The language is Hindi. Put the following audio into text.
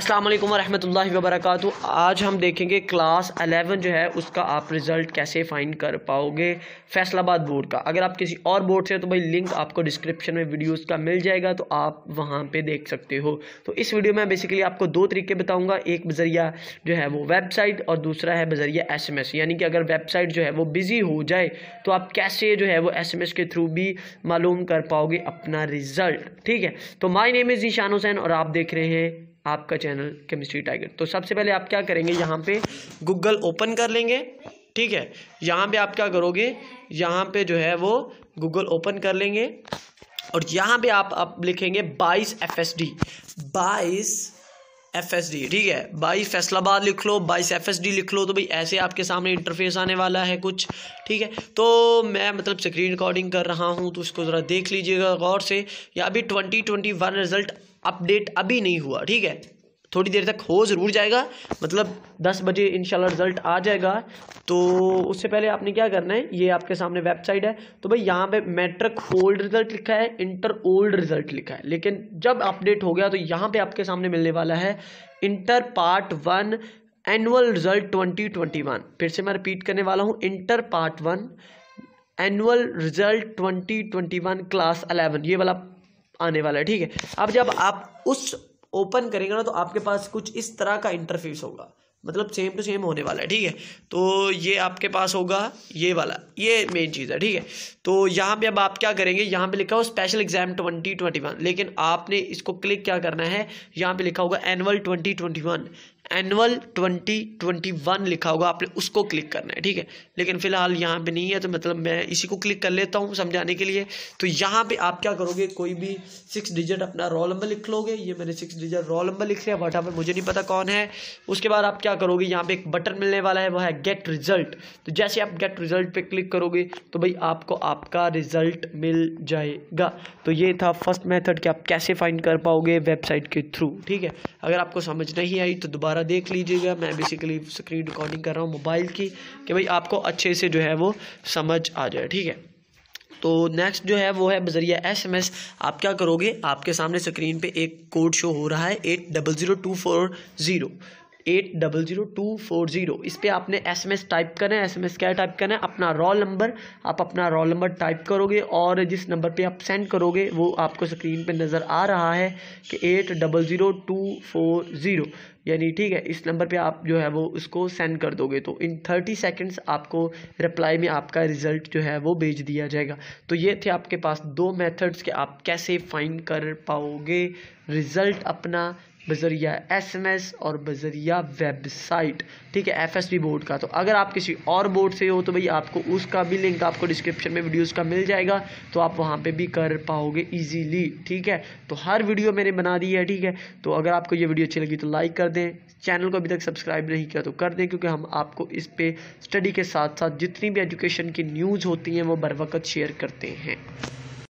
अस्सलाम वालेकुम रहमतुल्लाहि व बरकातहू आज हम देखेंगे क्लास अलेवन जो है उसका आप रिज़ल्ट कैसे फ़ाइंड कर पाओगे फैसलाबाद बोर्ड का अगर आप किसी और बोर्ड से तो भाई लिंक आपको डिस्क्रिप्शन में वीडियोस का मिल जाएगा तो आप वहाँ पे देख सकते हो तो इस वीडियो में बेसिकली आपको दो तरीके बताऊँगा एक बजरिया जो है वो वेबसाइट और दूसरा है बजरिया एस यानी कि अगर वेबसाइट जो है वो बिज़ी हो जाए तो आप कैसे जो है वो एस के थ्रू भी मालूम कर पाओगे अपना रिज़ल्ट ठीक है तो my name is Ishan Hussain और आप देख रहे हैं आपका चैनल केमिस्ट्री टाइगर तो सबसे पहले आप क्या करेंगे यहाँ पे गूगल ओपन कर लेंगे ठीक है यहाँ पे आप क्या करोगे यहाँ पे जो है वो गूगल ओपन कर लेंगे और यहाँ पे आप आप लिखेंगे बाईस एफ एस डी बाईस एफ एस डी ठीक है बाईस फैसलाबाद लिख लो बाईस एफ एस डी लिख लो तो भाई ऐसे आपके सामने इंटरफेस आने वाला है कुछ ठीक है तो मैं मतलब स्क्रीन रिकॉर्डिंग कर रहा हूँ तो उसको ज़रा देख लीजिएगा गौर से या अभी twenty twenty one result update अभी नहीं हुआ ठीक है थोड़ी देर तक हो ज़रूर जाएगा मतलब दस बजे इनशाला रिज़ल्ट आ जाएगा तो उससे पहले आपने क्या करना है ये आपके सामने वेबसाइट है तो भाई यहाँ पे मैट्रिक ओल्ड रिज़ल्ट लिखा है इंटर ओल्ड रिज़ल्ट लिखा है लेकिन जब अपडेट हो गया तो यहाँ पे आपके सामने मिलने वाला है inter part one annual result twenty twenty one फिर से मैं रिपीट करने वाला हूँ inter part one annual result twenty twenty one class eleven ये वाला आने वाला है ठीक है अब जब आप उस ओपन करेंगे ना तो आपके पास कुछ इस तरह का इंटरफेस होगा मतलब सेम टू सेम होने वाला है ठीक है तो ये आपके पास होगा ये वाला ये मेन चीज़ है ठीक है तो यहाँ पे अब आप क्या करेंगे यहाँ पे लिखा हो special exam twenty twenty one लेकिन आपने इसको क्लिक क्या करना है यहाँ पे लिखा होगा annual twenty twenty one annual 2021 लिखा होगा आपने उसको क्लिक करना है ठीक है लेकिन फिलहाल यहाँ पे नहीं है तो मतलब मैं इसी को क्लिक कर लेता हूँ समझाने के लिए तो यहाँ पे आप क्या करोगे कोई भी सिक्स डिजिट अपना रोल नंबर लिख लोगे ये मैंने सिक्स डिजिट रोल नंबर लिख लिया बट पर मुझे नहीं पता कौन है उसके बाद आप क्या करोगे यहाँ पे एक बटन मिलने वाला है वह है गेट रिजल्ट तो जैसे आप गेट रिजल्ट पर क्लिक करोगे तो भाई आपको आपका रिजल्ट मिल जाएगा तो ये था फर्स्ट मैथड कि आप कैसे फाइंड कर पाओगे वेबसाइट के थ्रू ठीक है अगर आपको समझ नहीं आई तो दोबारा दोबारा देख लीजिएगा मैं बेसिकली स्क्रीन रिकॉर्डिंग कर रहा हूँ मोबाइल की कि भाई आपको अच्छे से जो है वो समझ आ जाए ठीक है तो नेक्स्ट जो है वो है बजरिया एस एम एस आप क्या करोगे आपके सामने स्क्रीन पे एक कोड शो हो रहा है eight double zero two four zero eight double zero two four zero इस पर आपने एस एम एस टाइप करना है एस एम एस क्या टाइप करना है अपना रोल नंबर आप अपना रोल नंबर टाइप करोगे और जिस नंबर पे आप सेंड करोगे वो आपको स्क्रीन पे नज़र आ रहा है कि eight double zero two four zero यानी ठीक है इस नंबर पे आप जो है वो उसको सेंड कर दोगे तो इन थर्टी सेकेंड्स आपको रिप्लाई में आपका रिज़ल्ट जो है वो भेज दिया जाएगा तो ये थे आपके पास दो मेथड्स के आप कैसे फाइंड कर पाओगे रिज़ल्ट अपना बजरिया एसएमएस और बजरिया वेबसाइट ठीक है एफएसबी बोर्ड का तो अगर आप किसी और बोर्ड से हो तो भाई आपको उसका भी लिंक आपको डिस्क्रिप्शन में वीडियोस का मिल जाएगा तो आप वहाँ पे भी कर पाओगे इजीली ठीक है तो हर वीडियो मैंने बना दी है ठीक है तो अगर आपको ये वीडियो अच्छी लगी तो लाइक कर दें चैनल को अभी तक सब्सक्राइब नहीं किया तो कर दें क्योंकि हम आपको इस पर स्टडी के साथ साथ जितनी भी एजुकेशन की न्यूज़ होती हैं वो बर वक्त शेयर करते हैं